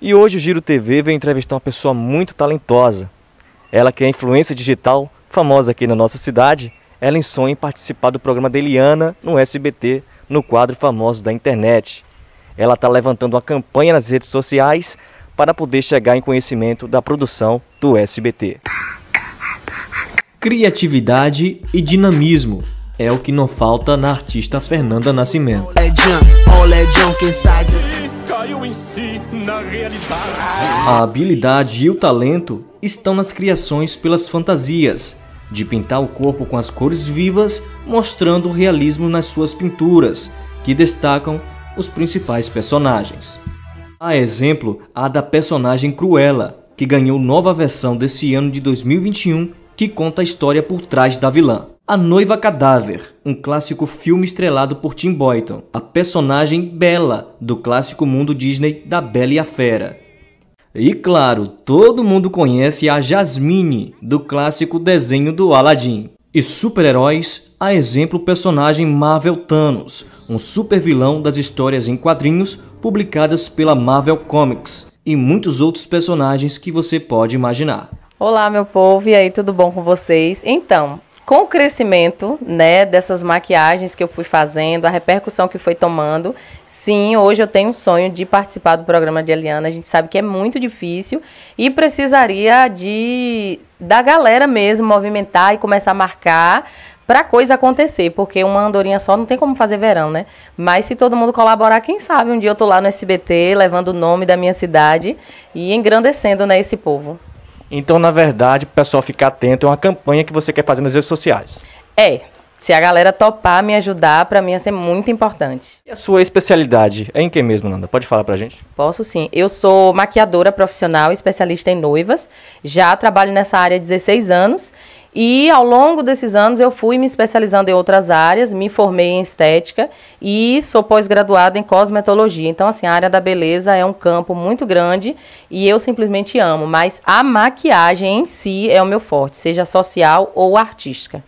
E hoje o Giro TV vem entrevistar uma pessoa muito talentosa. Ela que é influência digital, famosa aqui na nossa cidade, ela sonho em participar do programa da Eliana no SBT, no quadro famoso da internet. Ela está levantando uma campanha nas redes sociais para poder chegar em conhecimento da produção do SBT. Criatividade e dinamismo é o que não falta na artista Fernanda Nascimento em si na realidade. A habilidade e o talento estão nas criações pelas fantasias, de pintar o corpo com as cores vivas, mostrando o realismo nas suas pinturas, que destacam os principais personagens. A exemplo, a da personagem Cruella, que ganhou nova versão desse ano de 2021, que conta a história por trás da vilã. A Noiva Cadáver, um clássico filme estrelado por Tim Burton, a personagem Bella do clássico mundo Disney da Bela e a Fera. E claro, todo mundo conhece a Jasmine do clássico desenho do Aladdin. E super-heróis, a exemplo o personagem Marvel Thanos, um super-vilão das histórias em quadrinhos publicadas pela Marvel Comics, e muitos outros personagens que você pode imaginar. Olá, meu povo, e aí, tudo bom com vocês? Então, com o crescimento, né, dessas maquiagens que eu fui fazendo, a repercussão que foi tomando, sim, hoje eu tenho um sonho de participar do programa de Eliana. A gente sabe que é muito difícil e precisaria de da galera mesmo movimentar e começar a marcar para coisa acontecer, porque uma andorinha só não tem como fazer verão, né? Mas se todo mundo colaborar, quem sabe um dia eu tô lá no SBT levando o nome da minha cidade e engrandecendo, né, esse povo. Então, na verdade, o pessoal ficar atento, é uma campanha que você quer fazer nas redes sociais. É. Se a galera topar me ajudar, para mim ia ser muito importante. E a sua especialidade é em que mesmo, Nanda? Pode falar pra gente? Posso sim. Eu sou maquiadora profissional, especialista em noivas. Já trabalho nessa área há 16 anos e ao longo desses anos eu fui me especializando em outras áreas, me formei em estética e sou pós-graduada em cosmetologia. Então, assim, a área da beleza é um campo muito grande e eu simplesmente amo, mas a maquiagem em si é o meu forte, seja social ou artística.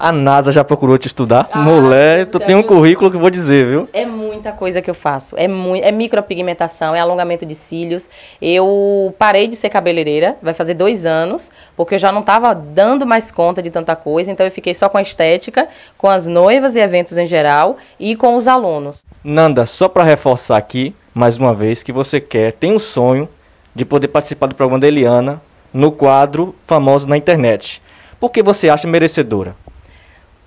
A NASA já procurou te estudar. Ah, Mulher, tu tem um currículo que eu vou dizer, viu? É muita coisa que eu faço. É, muito, é micropigmentação, é alongamento de cílios. Eu parei de ser cabeleireira, vai fazer dois anos, porque eu já não estava dando mais conta de tanta coisa, então eu fiquei só com a estética, com as noivas e eventos em geral e com os alunos. Nanda, só para reforçar aqui, mais uma vez, que você quer, tem um sonho de poder participar do programa da Eliana no quadro famoso na internet. Por que você acha merecedora?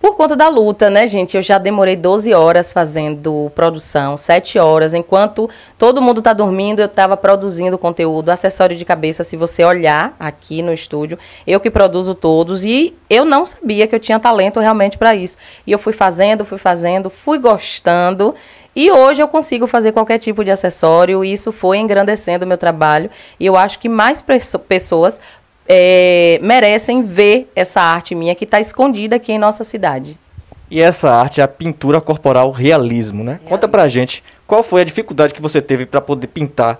Por conta da luta, né, gente? Eu já demorei 12 horas fazendo produção, 7 horas. Enquanto todo mundo tá dormindo, eu tava produzindo conteúdo, acessório de cabeça. Se você olhar aqui no estúdio, eu que produzo todos. E eu não sabia que eu tinha talento realmente para isso. E eu fui fazendo, fui fazendo, fui gostando. E hoje eu consigo fazer qualquer tipo de acessório e isso foi engrandecendo o meu trabalho. E eu acho que mais pessoas é, merecem ver essa arte minha que está escondida aqui em nossa cidade. E essa arte é a pintura corporal realismo, né? Realismo. Conta pra gente, qual foi a dificuldade que você teve para poder pintar?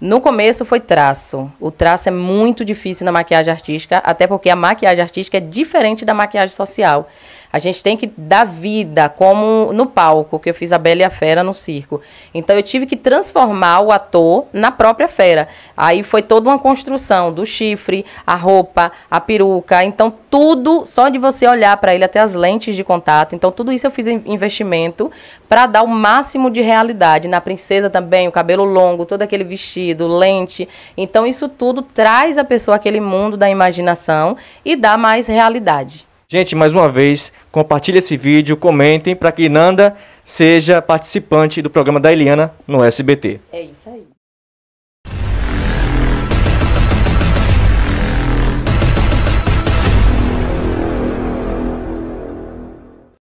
No começo foi traço. O traço é muito difícil na maquiagem artística, até porque a maquiagem artística é diferente da maquiagem social. A gente tem que dar vida, como no palco, que eu fiz a Bela e a Fera no circo. Então eu tive que transformar o ator na própria fera. Aí foi toda uma construção do chifre, a roupa, a peruca. Então tudo, só de você olhar para ele, até as lentes de contato. Então tudo isso eu fiz investimento para dar o máximo de realidade. Na princesa também, o cabelo longo, todo aquele vestido, lente. Então isso tudo traz à pessoa aquele mundo da imaginação e dá mais realidade. Gente, mais uma vez, compartilhe esse vídeo, comentem para que Nanda seja participante do programa da Eliana no SBT. É isso aí.